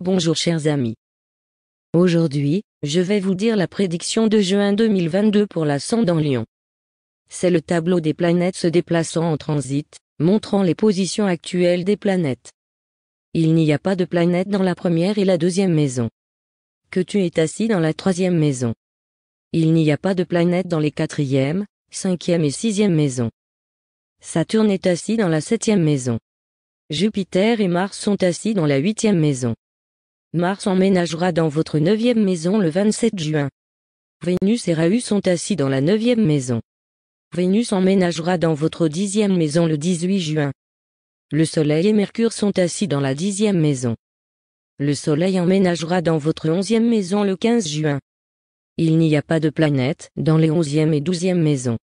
Bonjour chers amis. Aujourd'hui, je vais vous dire la prédiction de juin 2022 pour la sonde en Lyon. C'est le tableau des planètes se déplaçant en transit, montrant les positions actuelles des planètes. Il n'y a pas de planète dans la première et la deuxième maison. Que tu es assis dans la troisième maison. Il n'y a pas de planète dans les quatrième, cinquième et sixième maisons. Saturne est assis dans la septième maison. Jupiter et Mars sont assis dans la huitième maison. Mars emménagera dans votre neuvième maison le 27 juin. Vénus et Rahu sont assis dans la neuvième maison. Vénus emménagera dans votre dixième maison le 18 juin. Le Soleil et Mercure sont assis dans la dixième maison. Le Soleil emménagera dans votre onzième maison le 15 juin. Il n'y a pas de planète dans les onzième et douzième maisons.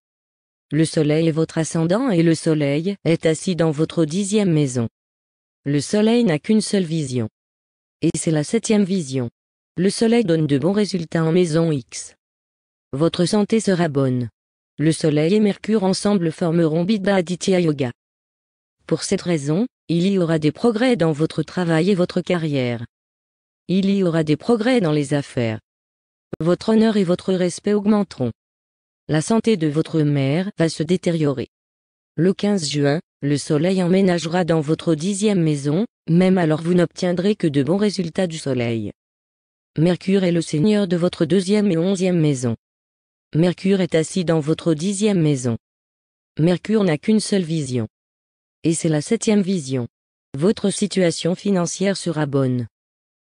Le Soleil est votre ascendant et le Soleil est assis dans votre dixième maison. Le Soleil n'a qu'une seule vision et c'est la septième vision. Le soleil donne de bons résultats en maison X. Votre santé sera bonne. Le soleil et Mercure ensemble formeront Bidha Aditya Yoga. Pour cette raison, il y aura des progrès dans votre travail et votre carrière. Il y aura des progrès dans les affaires. Votre honneur et votre respect augmenteront. La santé de votre mère va se détériorer. Le 15 juin, le soleil emménagera dans votre dixième maison, même alors vous n'obtiendrez que de bons résultats du Soleil. Mercure est le seigneur de votre deuxième et onzième maison. Mercure est assis dans votre dixième maison. Mercure n'a qu'une seule vision. Et c'est la septième vision. Votre situation financière sera bonne.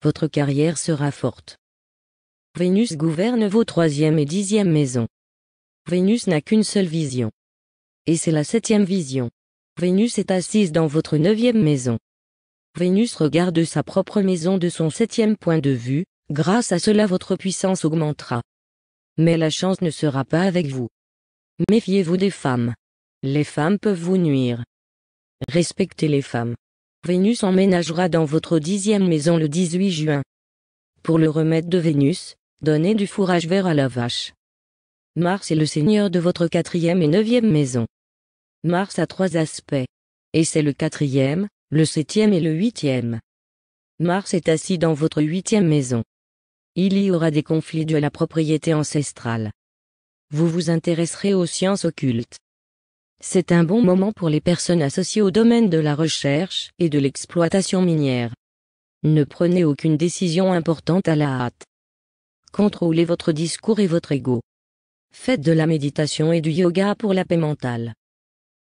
Votre carrière sera forte. Vénus gouverne vos troisième et dixième maisons. Vénus n'a qu'une seule vision. Et c'est la septième vision. Vénus est assise dans votre neuvième maison. Vénus regarde sa propre maison de son septième point de vue, grâce à cela votre puissance augmentera. Mais la chance ne sera pas avec vous. Méfiez-vous des femmes. Les femmes peuvent vous nuire. Respectez les femmes. Vénus emménagera dans votre dixième maison le 18 juin. Pour le remède de Vénus, donnez du fourrage vert à la vache. Mars est le seigneur de votre quatrième et neuvième maison. Mars a trois aspects. Et c'est le quatrième, le septième et le huitième. Mars est assis dans votre huitième maison. Il y aura des conflits dus à la propriété ancestrale. Vous vous intéresserez aux sciences occultes. C'est un bon moment pour les personnes associées au domaine de la recherche et de l'exploitation minière. Ne prenez aucune décision importante à la hâte. Contrôlez votre discours et votre ego. Faites de la méditation et du yoga pour la paix mentale.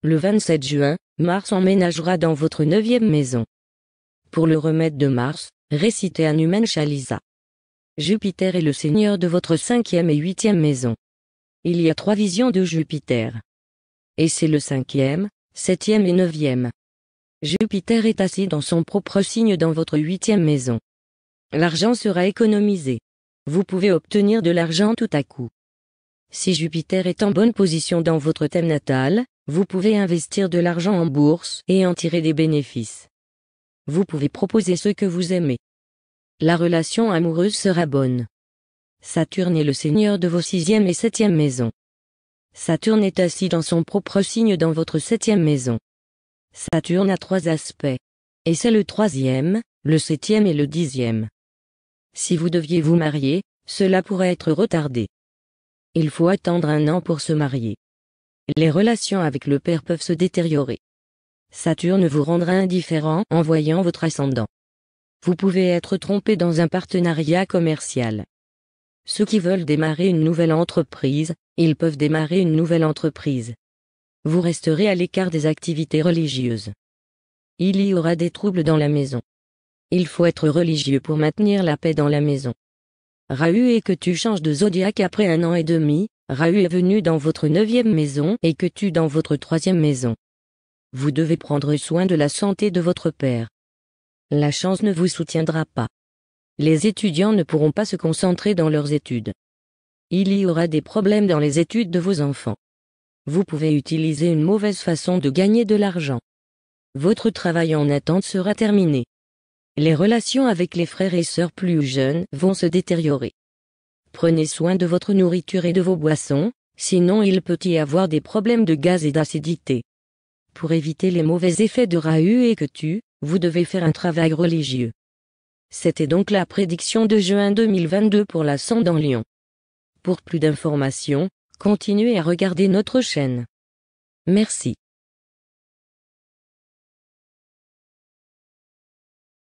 Le 27 juin, Mars emménagera dans votre neuvième maison. Pour le remède de Mars, récitez un Numen Chalisa. Jupiter est le seigneur de votre cinquième et huitième maison. Il y a trois visions de Jupiter. Et c'est le cinquième, septième et neuvième. Jupiter est assis dans son propre signe dans votre huitième maison. L'argent sera économisé. Vous pouvez obtenir de l'argent tout à coup. Si Jupiter est en bonne position dans votre thème natal, vous pouvez investir de l'argent en bourse et en tirer des bénéfices. Vous pouvez proposer ce que vous aimez. La relation amoureuse sera bonne. Saturne est le seigneur de vos sixième et septième maisons. Saturne est assis dans son propre signe dans votre septième maison. Saturne a trois aspects. Et c'est le troisième, le septième et le dixième. Si vous deviez vous marier, cela pourrait être retardé. Il faut attendre un an pour se marier les relations avec le père peuvent se détériorer. Saturne vous rendra indifférent en voyant votre ascendant. Vous pouvez être trompé dans un partenariat commercial. Ceux qui veulent démarrer une nouvelle entreprise, ils peuvent démarrer une nouvelle entreprise. Vous resterez à l'écart des activités religieuses. Il y aura des troubles dans la maison. Il faut être religieux pour maintenir la paix dans la maison. Rahu et que tu changes de zodiaque après un an et demi, Rahu est venu dans votre neuvième maison et que tu dans votre troisième maison. Vous devez prendre soin de la santé de votre père. La chance ne vous soutiendra pas. Les étudiants ne pourront pas se concentrer dans leurs études. Il y aura des problèmes dans les études de vos enfants. Vous pouvez utiliser une mauvaise façon de gagner de l'argent. Votre travail en attente sera terminé. Les relations avec les frères et sœurs plus jeunes vont se détériorer. Prenez soin de votre nourriture et de vos boissons, sinon il peut y avoir des problèmes de gaz et d'acidité. Pour éviter les mauvais effets de Rahu et que tu, vous devez faire un travail religieux. C'était donc la prédiction de juin 2022 pour la Sonde en Lyon. Pour plus d'informations, continuez à regarder notre chaîne. Merci.